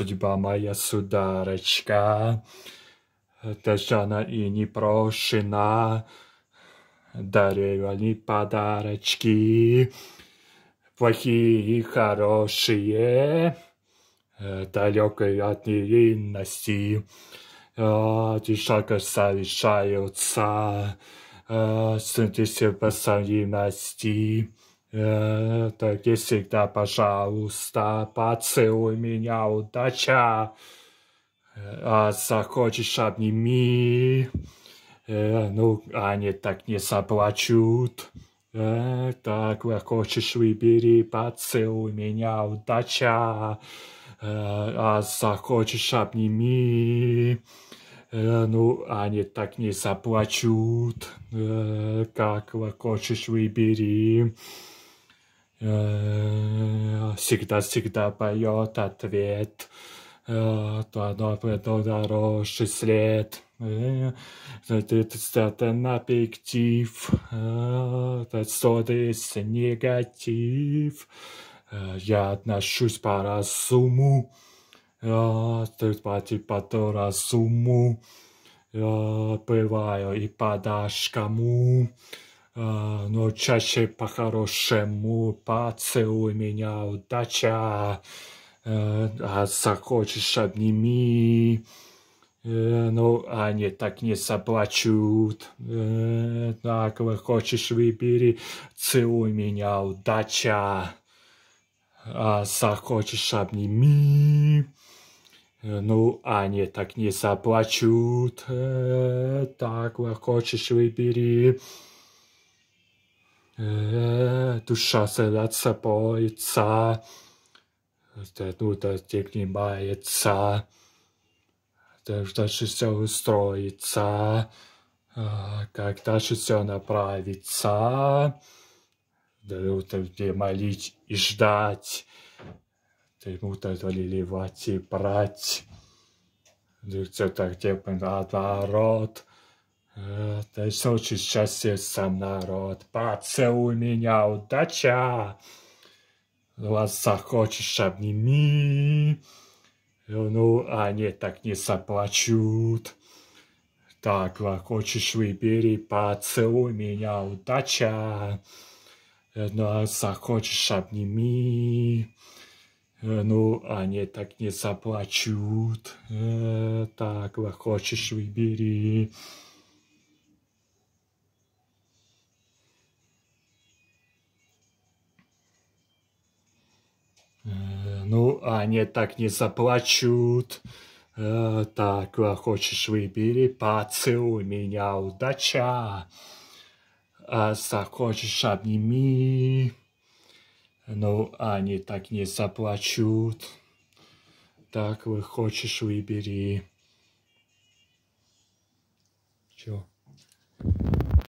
Судьба моя, сударочка, Тажана и не непрошена, Дарю они подарочки, Плохие и хорошие, Далекой от невинности, Эти шага совершаются, э, Сын тебе по совместности, Э, так и всегда, пожалуйста, поцелуй меня, удача. Э, а захочешь, обними. Э, ну, они так не заплачут. Так, хочешь, выбери, поцелуй меня, удача. А захочешь, обними. Ну, они так не заплачут. Как хочешь, выбери всегда-всегда э, поет ответ, э, то оно придет хороший след. Это на пиктив, это соды негатив. Э, я отношусь по разуму, тут пойти типа, по разуму. Бываю и подашь кому. А, но чаще по-хорошему поцелуй э, а э, ну, э, меня, удача, а захочешь обними, ну, они так не заплачут. Так, вы хочешь, выбери, целуй меня, удача. А захочешь, обними. Ну, они так не заплачут. Так, вы хочешь, выбери, Э, душа сердца боится, ну, тик не боится, когда же все устроится, а, как же все направится, да, где молить и ждать, ты мута отвалили и брать, да, все так, где наоборот, это случай счастье сам народ, поцелуй меня, удача. Глаза захочешь обними. Ну, они так не заплачут. Так, хочешь, выбери, поцелуй меня, удача. ну а захочешь, обними. Ну, они так не заплачут. Э, так, хочешь, выбери. Э, ну, они так не заплачут. Э, так, а хочешь, выбери, поцелуй меня, удача. А захочешь, обними. Ну, они так не заплачут. Так, вы хочешь, выбери. Чё?